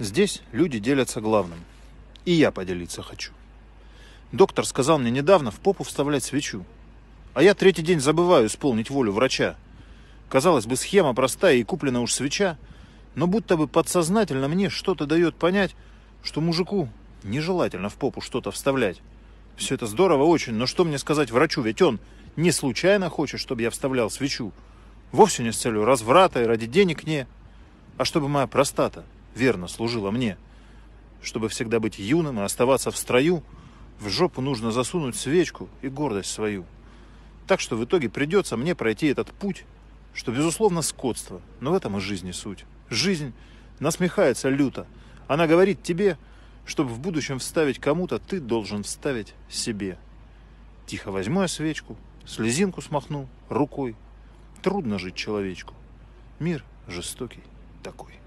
Здесь люди делятся главным. И я поделиться хочу. Доктор сказал мне недавно в попу вставлять свечу. А я третий день забываю исполнить волю врача. Казалось бы, схема простая и куплена уж свеча, но будто бы подсознательно мне что-то дает понять, что мужику нежелательно в попу что-то вставлять. Все это здорово очень, но что мне сказать врачу, ведь он не случайно хочет, чтобы я вставлял свечу. Вовсе не с целью разврата и ради денег не, а чтобы моя простата верно служила мне. Чтобы всегда быть юным и оставаться в строю, в жопу нужно засунуть свечку и гордость свою. Так что в итоге придется мне пройти этот путь, что, безусловно, скотство, но в этом и жизни суть. Жизнь насмехается люто. Она говорит тебе, чтобы в будущем вставить кому-то, ты должен вставить себе. Тихо возьму я свечку, Слезинку смахнул рукой. Трудно жить человечку. Мир жестокий такой.